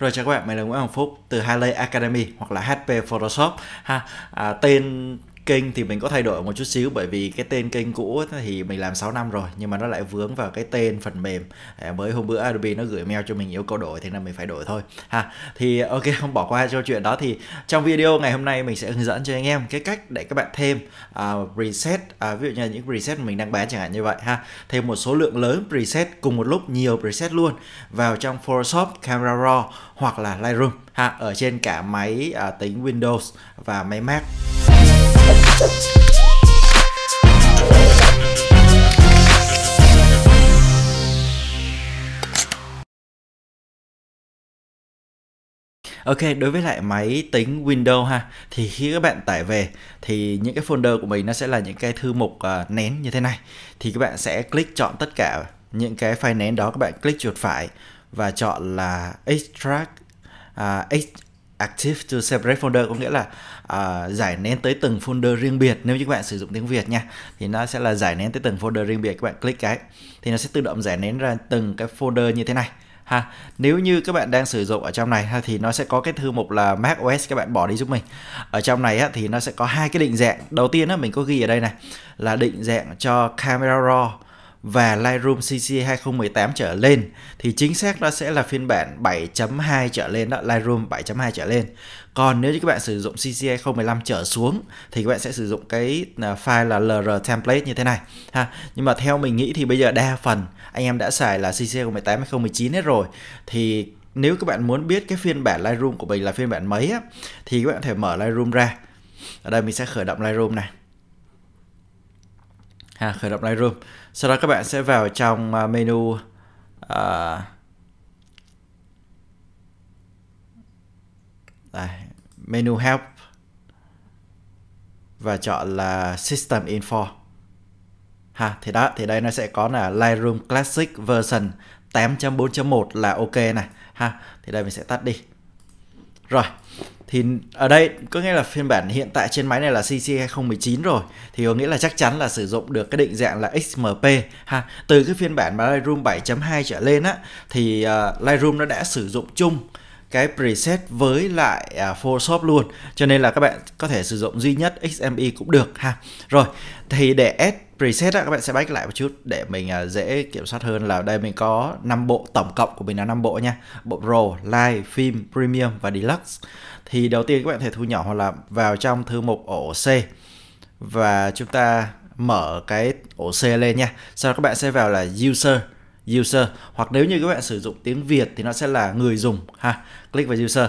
rồi chào các bạn mình là Nguyễn Hoàng Phúc từ Harley Academy hoặc là HP Photoshop ha à, tên kênh thì mình có thay đổi một chút xíu bởi vì cái tên kênh cũ thì mình làm 6 năm rồi nhưng mà nó lại vướng vào cái tên phần mềm à, mới hôm bữa Adobe nó gửi mail cho mình yêu cầu đổi thế nên mình phải đổi thôi ha thì ok không bỏ qua cho chuyện đó thì trong video ngày hôm nay mình sẽ hướng dẫn cho anh em cái cách để các bạn thêm uh, preset uh, ví dụ như những preset mình đang bán chẳng hạn như vậy ha thêm một số lượng lớn preset cùng một lúc nhiều preset luôn vào trong Photoshop, Camera Raw hoặc là Lightroom ha ở trên cả máy uh, tính Windows và máy Mac Ok, đối với lại máy tính Windows ha thì khi các bạn tải về thì những cái folder của mình nó sẽ là những cái thư mục uh, nén như thế này. Thì các bạn sẽ click chọn tất cả những cái file nén đó các bạn click chuột phải và chọn là extract uh, active to separate folder có nghĩa là uh, giải nén tới từng folder riêng biệt nếu như các bạn sử dụng tiếng Việt nha thì nó sẽ là giải nén tới từng folder riêng biệt các bạn click cái thì nó sẽ tự động giải nén ra từng cái folder như thế này ha nếu như các bạn đang sử dụng ở trong này ha thì nó sẽ có cái thư mục là Mac OS các bạn bỏ đi giúp mình ở trong này á, thì nó sẽ có hai cái định dạng đầu tiên á, mình có ghi ở đây này là định dạng cho camera raw và Lightroom CC 2018 trở lên thì chính xác nó sẽ là phiên bản 7.2 trở lên đó, Lightroom 7.2 trở lên. Còn nếu như các bạn sử dụng CC 2015 trở xuống thì các bạn sẽ sử dụng cái à, file là LR template như thế này ha. Nhưng mà theo mình nghĩ thì bây giờ đa phần anh em đã xài là CC 2018 2019 hết rồi thì nếu các bạn muốn biết cái phiên bản Lightroom của mình là phiên bản mấy á, thì các bạn có thể mở Lightroom ra. Ở đây mình sẽ khởi động Lightroom này ha, khởi động Lightroom sau đó các bạn sẽ vào trong à, menu à, đây, menu help và chọn là system info ha thì đó thì đây nó sẽ có là Lightroom Classic version 8.4.1 là ok này ha thì đây mình sẽ tắt đi rồi thì ở đây có nghĩa là phiên bản hiện tại trên máy này là CC 2019 rồi thì có nghĩa là chắc chắn là sử dụng được cái định dạng là XMP ha từ cái phiên bản mà Lightroom 7.2 trở lên á thì uh, Lightroom nó đã sử dụng chung cái preset với lại à, Photoshop luôn cho nên là các bạn có thể sử dụng duy nhất XME cũng được ha rồi thì để add preset á, các bạn sẽ back lại một chút để mình à, dễ kiểm soát hơn là đây mình có 5 bộ tổng cộng của mình là 5 bộ nha bộ Pro, Live, Film, Premium và Deluxe thì đầu tiên các bạn thể thu nhỏ hoặc là vào trong thư mục ổ C và chúng ta mở cái ổ C lên nha sau đó các bạn sẽ vào là user user hoặc nếu như các bạn sử dụng tiếng Việt thì nó sẽ là người dùng ha click vào user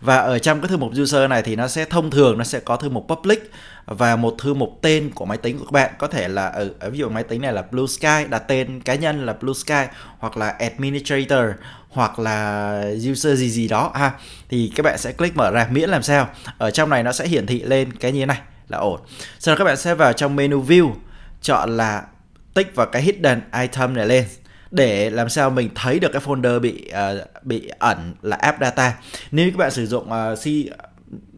và ở trong cái thư mục user này thì nó sẽ thông thường nó sẽ có thư mục public và một thư mục tên của máy tính của các bạn có thể là ở, ừ, ở ví dụ máy tính này là Blue Sky đặt tên cá nhân là Blue Sky hoặc là administrator hoặc là user gì gì đó ha thì các bạn sẽ click mở ra miễn làm sao ở trong này nó sẽ hiển thị lên cái như thế này là ổn sau đó các bạn sẽ vào trong menu view chọn là tích vào cái hidden item này lên để làm sao mình thấy được cái folder bị uh, bị ẩn là app data nếu các bạn sử dụng uh, C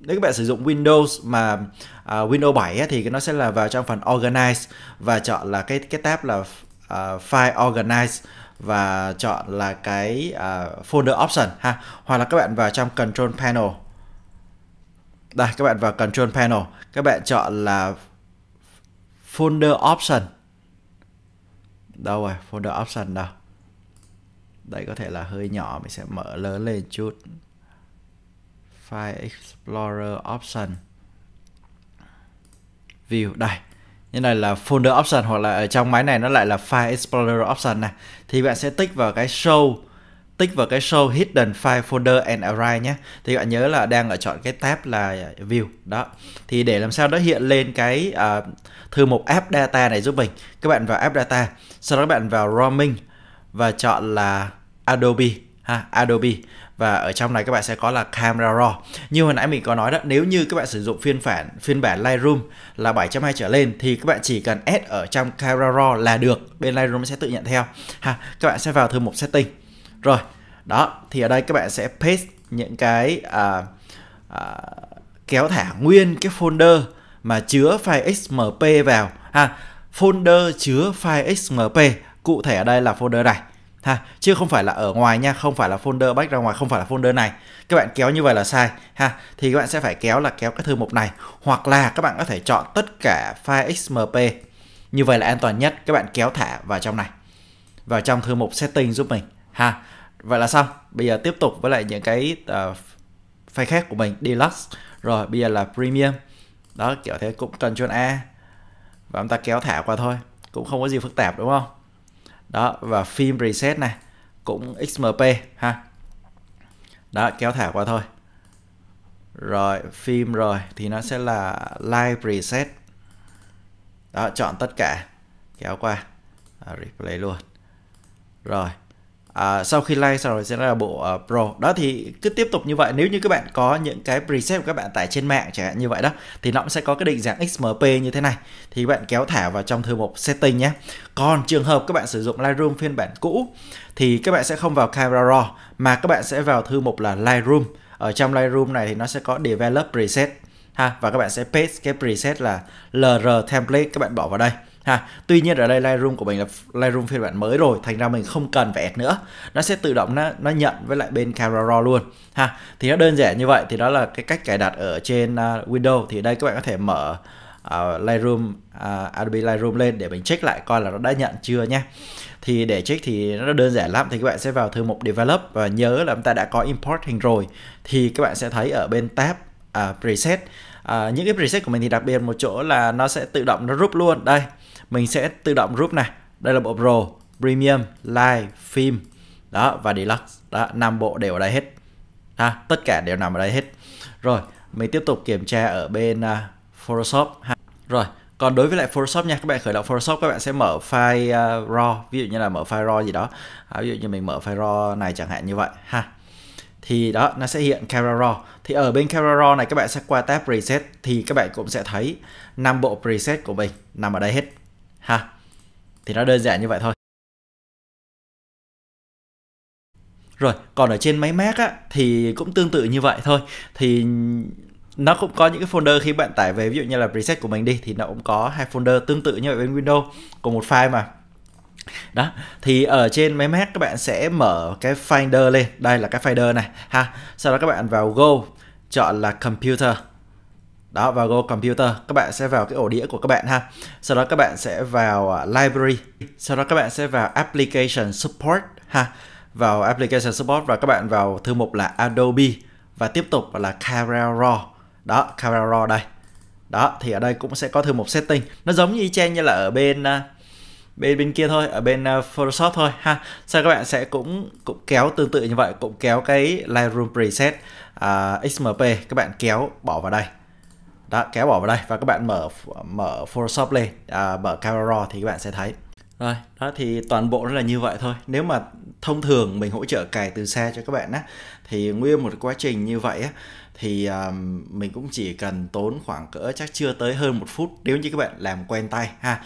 nếu các bạn sử dụng Windows mà uh, Windows 7 ấy, thì nó sẽ là vào trong phần Organize và chọn là cái cái tab là uh, File Organize và chọn là cái uh, folder option ha hoặc là các bạn vào trong Control Panel đây các bạn vào Control Panel các bạn chọn là folder option đâu rồi à, folder option đâu đây có thể là hơi nhỏ mình sẽ mở lớn lên chút file explorer option view đây như này là folder option hoặc là ở trong máy này nó lại là file explorer option này thì bạn sẽ tích vào cái show tích vào cái show hidden file folder and array nhé thì bạn nhớ là đang ở chọn cái tab là view đó thì để làm sao đó hiện lên cái uh, thư mục app data này giúp mình các bạn vào app data sau đó các bạn vào roaming và chọn là adobe ha adobe và ở trong này các bạn sẽ có là camera raw như hồi nãy mình có nói đó nếu như các bạn sử dụng phiên bản phiên bản Lightroom là 7.2 trở lên thì các bạn chỉ cần add ở trong camera raw là được bên Lightroom sẽ tự nhận theo ha các bạn sẽ vào thư mục setting rồi đó thì ở đây các bạn sẽ paste những cái à, à, kéo thả nguyên cái folder mà chứa file xmp vào ha folder chứa file xmp cụ thể ở đây là folder này ha chứ không phải là ở ngoài nha không phải là folder back ra ngoài không phải là folder này các bạn kéo như vậy là sai ha thì các bạn sẽ phải kéo là kéo cái thư mục này hoặc là các bạn có thể chọn tất cả file xmp như vậy là an toàn nhất các bạn kéo thả vào trong này vào trong thư mục setting giúp mình ha vậy là xong bây giờ tiếp tục với lại những cái uh, ờ, file khác của mình deluxe rồi bây giờ là premium đó kiểu thế cũng cần chuyên a và chúng ta kéo thả qua thôi cũng không có gì phức tạp đúng không đó và phim reset này cũng xmp ha đó kéo thả qua thôi rồi phim rồi thì nó sẽ là live preset đó chọn tất cả kéo qua replay luôn rồi à, sau khi like xong rồi sẽ là bộ uh, Pro đó thì cứ tiếp tục như vậy nếu như các bạn có những cái preset của các bạn tải trên mạng chẳng hạn như vậy đó thì nó cũng sẽ có cái định dạng XMP như thế này thì các bạn kéo thả vào trong thư mục setting nhé còn trường hợp các bạn sử dụng Lightroom phiên bản cũ thì các bạn sẽ không vào camera raw mà các bạn sẽ vào thư mục là Lightroom ở trong Lightroom này thì nó sẽ có develop preset ha và các bạn sẽ paste cái preset là LR template các bạn bỏ vào đây ha tuy nhiên ở đây Lightroom của mình là Lightroom phiên bản mới rồi thành ra mình không cần phải add nữa nó sẽ tự động nó nó nhận với lại bên camera raw luôn ha thì nó đơn giản như vậy thì đó là cái cách cài đặt ở trên uh, Windows thì đây các bạn có thể mở uh, Lightroom uh, Adobe Lightroom lên để mình check lại coi là nó đã nhận chưa nhé. thì để check thì nó đơn giản lắm thì các bạn sẽ vào thư mục develop và nhớ là chúng ta đã có import hình rồi thì các bạn sẽ thấy ở bên tab uh, preset uh, những cái preset của mình thì đặc biệt một chỗ là nó sẽ tự động nó rút luôn đây mình sẽ tự động group này đây là bộ pro premium live film đó và deluxe đó năm bộ đều ở đây hết ha à, tất cả đều nằm ở đây hết rồi mình tiếp tục kiểm tra ở bên uh, photoshop ha. rồi còn đối với lại Photoshop nha, các bạn khởi động Photoshop các bạn sẽ mở file uh, RAW, ví dụ như là mở file RAW gì đó. À, ví dụ như mình mở file RAW này chẳng hạn như vậy ha. Thì đó, nó sẽ hiện camera RAW. Thì ở bên camera RAW này các bạn sẽ qua tab preset thì các bạn cũng sẽ thấy năm bộ preset của mình nằm ở đây hết ha thì nó đơn giản như vậy thôi rồi còn ở trên máy Mac á thì cũng tương tự như vậy thôi thì nó cũng có những cái folder khi bạn tải về ví dụ như là preset của mình đi thì nó cũng có hai folder tương tự như ở bên Windows cùng một file mà đó thì ở trên máy Mac các bạn sẽ mở cái finder lên đây là cái folder này ha sau đó các bạn vào go chọn là computer đó vào Go Computer các bạn sẽ vào cái ổ đĩa của các bạn ha sau đó các bạn sẽ vào à, library sau đó các bạn sẽ vào application support ha vào application support và các bạn vào thư mục là Adobe và tiếp tục là Camera Raw đó Camera Raw đây đó thì ở đây cũng sẽ có thư mục setting nó giống như chen như là ở bên à, bên bên kia thôi ở bên à, Photoshop thôi ha sau các bạn sẽ cũng cũng kéo tương tự như vậy cũng kéo cái Lightroom preset uh, XMP các bạn kéo bỏ vào đây đó kéo bỏ vào đây và các bạn mở mở Photoshop lên à, mở camera raw thì các bạn sẽ thấy rồi đó thì toàn bộ nó là như vậy thôi nếu mà thông thường mình hỗ trợ cài từ xa cho các bạn á thì nguyên một quá trình như vậy á thì um, mình cũng chỉ cần tốn khoảng cỡ chắc chưa tới hơn một phút nếu như các bạn làm quen tay ha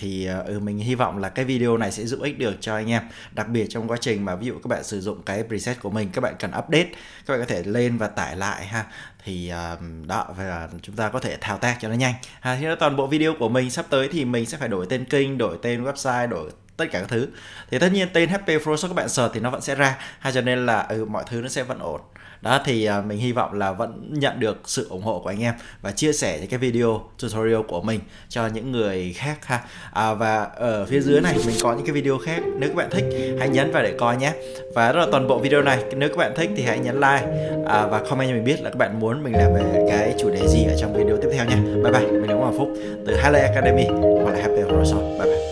thì à, ừ, mình hy vọng là cái video này sẽ giúp ích được cho anh em đặc biệt trong quá trình mà ví dụ các bạn sử dụng cái preset của mình các bạn cần update các bạn có thể lên và tải lại ha thì uh, đó và chúng ta có thể thao tác cho nó nhanh ha thì đó toàn bộ video của mình sắp tới thì mình sẽ phải đổi tên kênh đổi tên website đổi tất cả các thứ thì tất nhiên tên HP Pro các bạn search thì nó vẫn sẽ ra ha cho nên là ừ, mọi thứ nó sẽ vẫn ổn đó thì à, mình hy vọng là vẫn nhận được sự ủng hộ của anh em và chia sẻ những cái video tutorial của mình cho những người khác ha à, và ở phía dưới này mình có những cái video khác nếu các bạn thích hãy nhấn vào để coi nhé và rất là toàn bộ video này nếu các bạn thích thì hãy nhấn like à, và comment cho mình biết là các bạn muốn mình làm về cái chủ đề gì ở trong video tiếp theo nhé bye bye mình là Hoàng Phúc từ Hale Academy hoặc là Happy Horizon bye bye